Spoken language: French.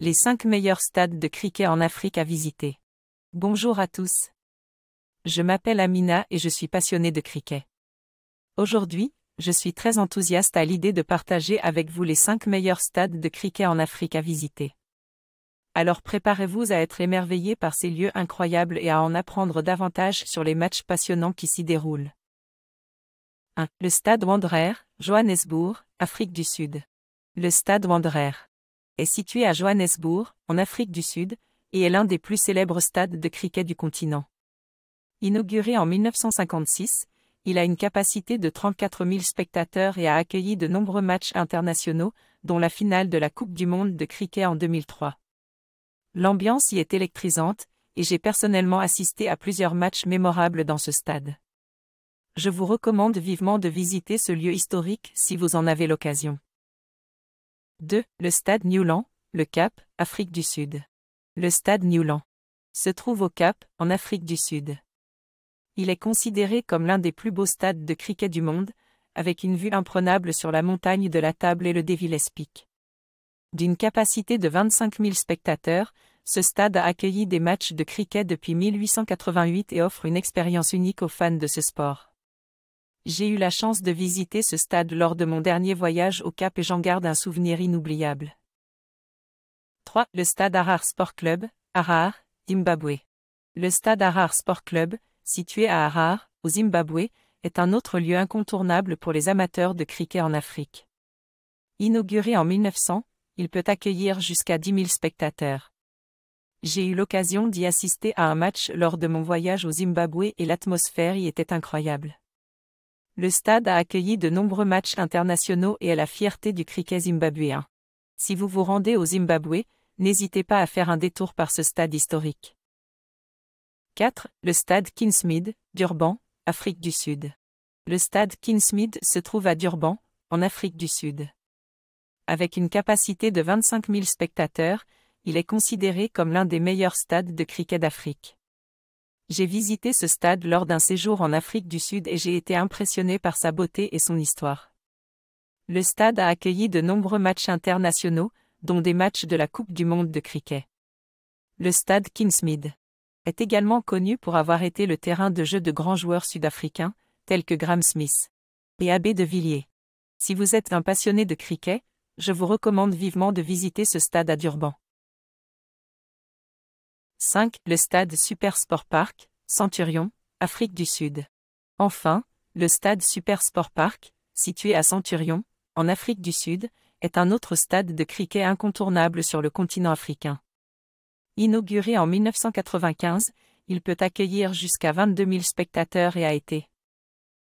Les 5 meilleurs stades de cricket en Afrique à visiter. Bonjour à tous. Je m'appelle Amina et je suis passionnée de cricket. Aujourd'hui, je suis très enthousiaste à l'idée de partager avec vous les 5 meilleurs stades de cricket en Afrique à visiter. Alors préparez-vous à être émerveillé par ces lieux incroyables et à en apprendre davantage sur les matchs passionnants qui s'y déroulent. 1. Le Stade Wanderer, Johannesburg, Afrique du Sud. Le Stade Wanderer est situé à Johannesburg, en Afrique du Sud, et est l'un des plus célèbres stades de cricket du continent. Inauguré en 1956, il a une capacité de 34 000 spectateurs et a accueilli de nombreux matchs internationaux, dont la finale de la Coupe du Monde de cricket en 2003. L'ambiance y est électrisante, et j'ai personnellement assisté à plusieurs matchs mémorables dans ce stade. Je vous recommande vivement de visiter ce lieu historique si vous en avez l'occasion. 2. Le stade Newland, le Cap, Afrique du Sud. Le stade Newland se trouve au Cap, en Afrique du Sud. Il est considéré comme l'un des plus beaux stades de cricket du monde, avec une vue imprenable sur la montagne de la Table et le Devil's Peak. D'une capacité de 25 000 spectateurs, ce stade a accueilli des matchs de cricket depuis 1888 et offre une expérience unique aux fans de ce sport. J'ai eu la chance de visiter ce stade lors de mon dernier voyage au Cap et j'en garde un souvenir inoubliable. 3. Le stade Harar Sport Club, Harar, Zimbabwe. Le stade Harar Sport Club, situé à Harar, au Zimbabwe, est un autre lieu incontournable pour les amateurs de cricket en Afrique. Inauguré en 1900, il peut accueillir jusqu'à 10 000 spectateurs. J'ai eu l'occasion d'y assister à un match lors de mon voyage au Zimbabwe et l'atmosphère y était incroyable. Le stade a accueilli de nombreux matchs internationaux et est la fierté du cricket zimbabwéen. Si vous vous rendez au Zimbabwe, n'hésitez pas à faire un détour par ce stade historique. 4. Le stade Kingsmead, Durban, Afrique du Sud. Le stade Kingsmead se trouve à Durban, en Afrique du Sud. Avec une capacité de 25 000 spectateurs, il est considéré comme l'un des meilleurs stades de cricket d'Afrique. J'ai visité ce stade lors d'un séjour en Afrique du Sud et j'ai été impressionné par sa beauté et son histoire. Le stade a accueilli de nombreux matchs internationaux, dont des matchs de la Coupe du monde de cricket. Le stade Kingsmead est également connu pour avoir été le terrain de jeu de grands joueurs sud-africains, tels que Graham Smith et Abbé de Villiers. Si vous êtes un passionné de cricket, je vous recommande vivement de visiter ce stade à Durban. 5. Le stade Super Sport Park, Centurion, Afrique du Sud. Enfin, le stade SuperSport Park, situé à Centurion, en Afrique du Sud, est un autre stade de cricket incontournable sur le continent africain. Inauguré en 1995, il peut accueillir jusqu'à 22 000 spectateurs et a été